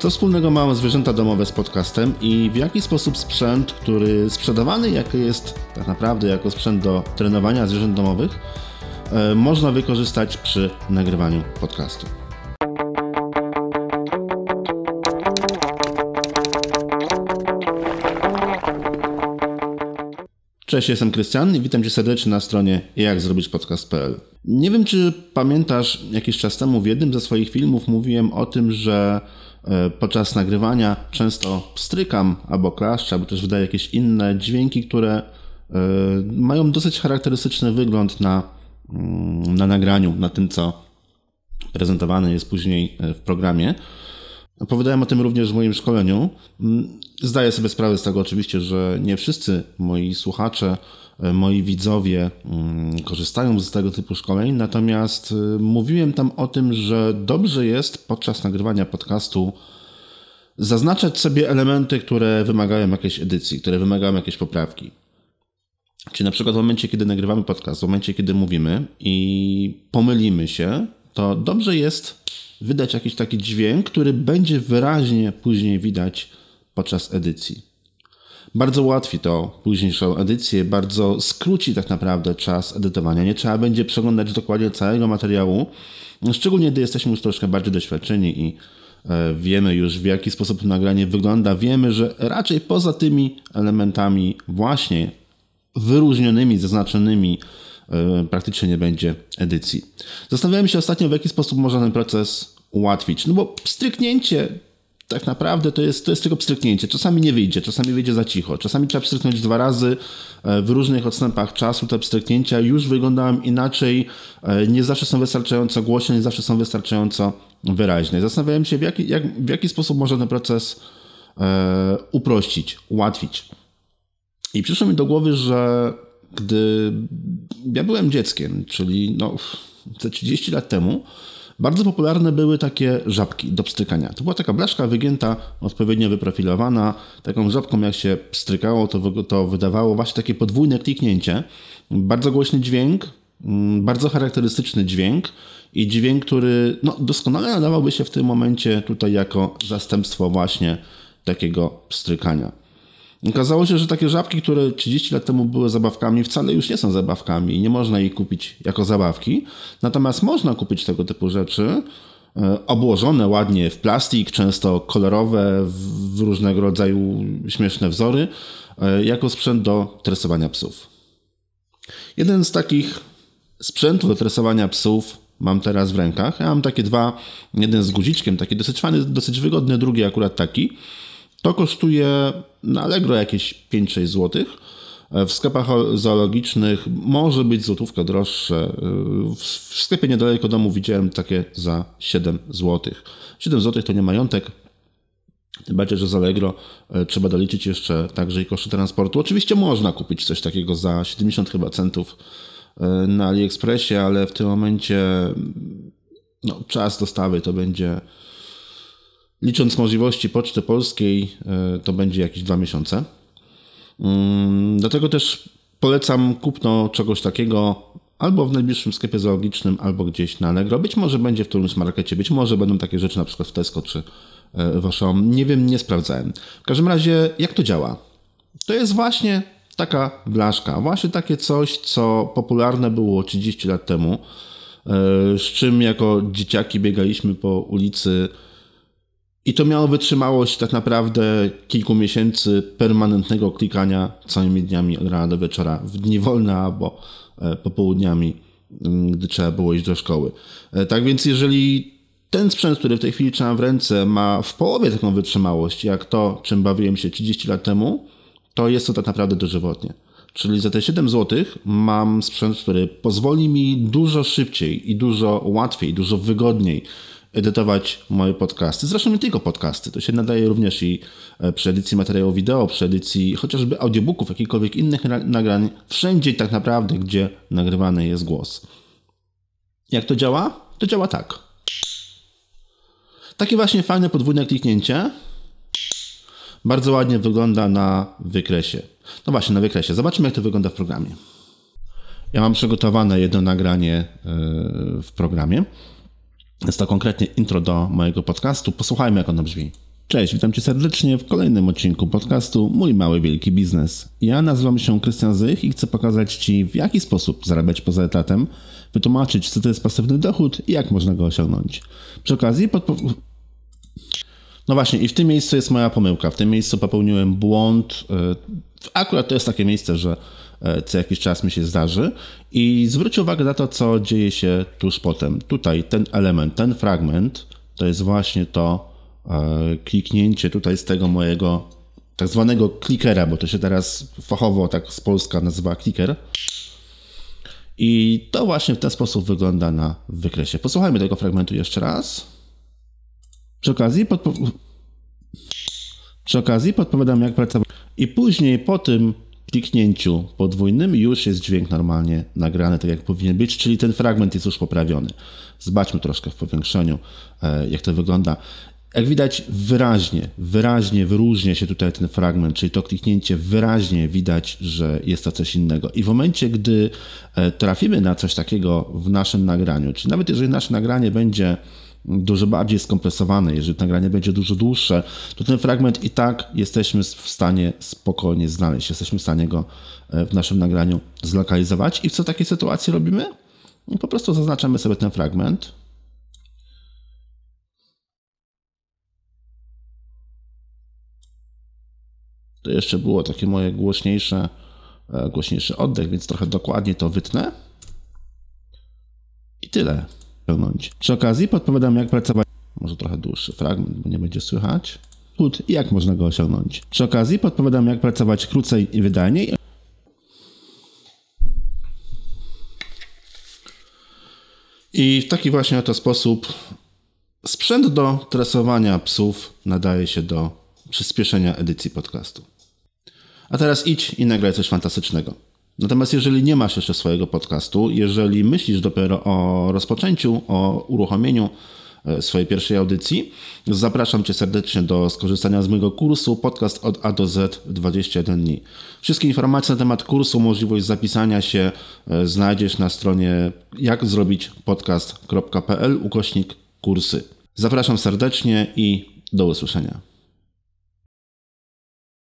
Co wspólnego mają zwierzęta domowe z podcastem i w jaki sposób sprzęt, który sprzedawany jak jest tak naprawdę jako sprzęt do trenowania zwierząt domowych, e, można wykorzystać przy nagrywaniu podcastu? Cześć, jestem Krystian i witam Cię serdecznie na stronie jak zrobić podcast.pl. Nie wiem, czy pamiętasz, jakiś czas temu w jednym ze swoich filmów mówiłem o tym, że E, podczas nagrywania często strykam albo klaszczę, albo też wydaję jakieś inne dźwięki, które e, mają dosyć charakterystyczny wygląd na, mm, na nagraniu, na tym, co prezentowane jest później e, w programie. Opowiadałem o tym również w moim szkoleniu. Mm, zdaję sobie sprawę z tego oczywiście, że nie wszyscy moi słuchacze moi widzowie mm, korzystają z tego typu szkoleń, natomiast y, mówiłem tam o tym, że dobrze jest podczas nagrywania podcastu zaznaczać sobie elementy, które wymagają jakiejś edycji, które wymagają jakiejś poprawki. Czyli na przykład w momencie, kiedy nagrywamy podcast, w momencie, kiedy mówimy i pomylimy się, to dobrze jest wydać jakiś taki dźwięk, który będzie wyraźnie później widać podczas edycji bardzo ułatwi to późniejszą edycję, bardzo skróci tak naprawdę czas edytowania. Nie trzeba będzie przeglądać dokładnie całego materiału, szczególnie gdy jesteśmy już troszkę bardziej doświadczeni i e, wiemy już w jaki sposób nagranie wygląda. Wiemy, że raczej poza tymi elementami właśnie wyróżnionymi, zaznaczonymi e, praktycznie nie będzie edycji. Zastanawiałem się ostatnio, w jaki sposób można ten proces ułatwić. No bo stryknięcie tak naprawdę to jest, to jest tylko pstryknięcie. Czasami nie wyjdzie, czasami wyjdzie za cicho, czasami trzeba pstryknąć dwa razy. E, w różnych odstępach czasu te pstryknięcia już wyglądają inaczej. E, nie zawsze są wystarczająco głośne, nie zawsze są wystarczająco wyraźne. Zastanawiałem się, w jaki, jak, w jaki sposób można ten proces e, uprościć, ułatwić. I przyszło mi do głowy, że gdy ja byłem dzieckiem, czyli no, te 30 lat temu, bardzo popularne były takie żabki do pstrykania. To była taka blaszka wygięta, odpowiednio wyprofilowana. Taką żabką jak się pstrykało, to, to wydawało właśnie takie podwójne kliknięcie. Bardzo głośny dźwięk, mm, bardzo charakterystyczny dźwięk i dźwięk, który no, doskonale nadawałby się w tym momencie tutaj jako zastępstwo właśnie takiego pstrykania. Okazało się, że takie żabki, które 30 lat temu były zabawkami, wcale już nie są zabawkami i nie można ich kupić jako zabawki. Natomiast można kupić tego typu rzeczy e, obłożone ładnie w plastik, często kolorowe, w różnego rodzaju śmieszne wzory, e, jako sprzęt do tresowania psów. Jeden z takich sprzętów do tresowania psów mam teraz w rękach. Ja mam takie dwa, jeden z guziczkiem, taki dosyć fajny, dosyć wygodny, drugi akurat taki. To kosztuje na Allegro jakieś 5-6 zł. E, w sklepach zoologicznych może być złotówka droższe. E, w sklepie niedaleko domu widziałem takie za 7 zł. 7 zł to nie majątek, tym bardziej, że z Allegro e, trzeba doliczyć jeszcze także i koszty transportu. Oczywiście można kupić coś takiego za 70 chyba centów na AliExpressie, ale w tym momencie mm, no, czas dostawy to będzie Licząc możliwości Poczty Polskiej, e, to będzie jakieś dwa miesiące. Mm, dlatego też polecam kupno czegoś takiego albo w najbliższym sklepie zoologicznym, albo gdzieś na Allegro. Być może będzie w którymś markecie, być może będą takie rzeczy na przykład w Tesco czy e, Waszą. Nie wiem, nie sprawdzałem. W każdym razie, jak to działa? To jest właśnie taka blaszka, właśnie takie coś, co popularne było 30 lat temu, e, z czym jako dzieciaki biegaliśmy po ulicy i to miało wytrzymałość tak naprawdę kilku miesięcy permanentnego klikania całymi dniami od rana do wieczora, w dni wolne albo e, popołudniami, mm, gdy trzeba było iść do szkoły. E, tak więc, jeżeli ten sprzęt, który w tej chwili trzymam w ręce, ma w połowie taką wytrzymałość, jak to, czym bawiłem się 30 lat temu, to jest to tak naprawdę dożywotnie. Czyli za te 7 zł mam sprzęt, który pozwoli mi dużo szybciej i dużo łatwiej, dużo wygodniej edytować moje podcasty. Zresztą nie tylko podcasty, to się nadaje również i e, przy edycji materiału wideo, przy edycji chociażby audiobooków, jakichkolwiek innych nagrań, wszędzie tak naprawdę, gdzie nagrywany jest głos. Jak to działa? To działa tak. Takie właśnie fajne podwójne kliknięcie bardzo ładnie wygląda na wykresie. No właśnie, na wykresie. Zobaczmy, jak to wygląda w programie. Ja mam przygotowane jedno nagranie e, w programie. Jest to konkretnie intro do mojego podcastu. Posłuchajmy, jak ono brzmi. Cześć, witam Cię serdecznie w kolejnym odcinku podcastu Mój Mały Wielki Biznes. Ja nazywam się Krystian Zych i chcę pokazać Ci, w jaki sposób zarabiać poza etatem, wytłumaczyć, co to jest pasywny dochód i jak można go osiągnąć. Przy okazji podpo... No właśnie, i w tym miejscu jest moja pomyłka. W tym miejscu popełniłem błąd. Y, akurat to jest takie miejsce, że E, co jakiś czas mi się zdarzy. I zwróć uwagę na to, co dzieje się tuż potem. Tutaj ten element, ten fragment, to jest właśnie to e, kliknięcie tutaj z tego mojego tak zwanego klikera, bo to się teraz fachowo tak z Polska nazywa kliker. I to właśnie w ten sposób wygląda na wykresie. Posłuchajmy tego fragmentu jeszcze raz. Przy okazji, podpo... Przy okazji podpowiadam, jak pracować. I później po tym kliknięciu podwójnym już jest dźwięk normalnie nagrany tak jak powinien być, czyli ten fragment jest już poprawiony. Zobaczmy troszkę w powiększeniu, e, jak to wygląda. Jak widać wyraźnie, wyraźnie wyróżnia się tutaj ten fragment, czyli to kliknięcie wyraźnie widać, że jest to coś innego. I w momencie, gdy e, trafimy na coś takiego w naszym nagraniu, czy nawet jeżeli nasze nagranie będzie dużo bardziej skompresowane, jeżeli nagranie będzie dużo dłuższe, to ten fragment i tak jesteśmy w stanie spokojnie znaleźć, jesteśmy w stanie go e, w naszym nagraniu zlokalizować. I co w takiej sytuacji robimy? No, po prostu zaznaczamy sobie ten fragment. To jeszcze było takie moje głośniejsze, e, głośniejszy oddech, więc trochę dokładnie to wytnę. I tyle. Przy okazji podpowiadam, jak pracować. Może trochę dłuższy fragment, bo nie będzie słychać. Put i jak można go osiągnąć. Przy okazji podpowiadam, jak pracować krócej i wydajniej. I w taki właśnie oto sposób sprzęt do tresowania psów nadaje się do przyspieszenia edycji podcastu. A teraz idź i nagraj coś fantastycznego. Natomiast jeżeli nie masz jeszcze swojego podcastu, jeżeli myślisz dopiero o rozpoczęciu, o uruchomieniu e, swojej pierwszej audycji, zapraszam Cię serdecznie do skorzystania z mojego kursu Podcast od A do Z 21 dni. Wszystkie informacje na temat kursu, możliwość zapisania się e, znajdziesz na stronie jakzrobićpodcast.pl ukośnik kursy. Zapraszam serdecznie i do usłyszenia.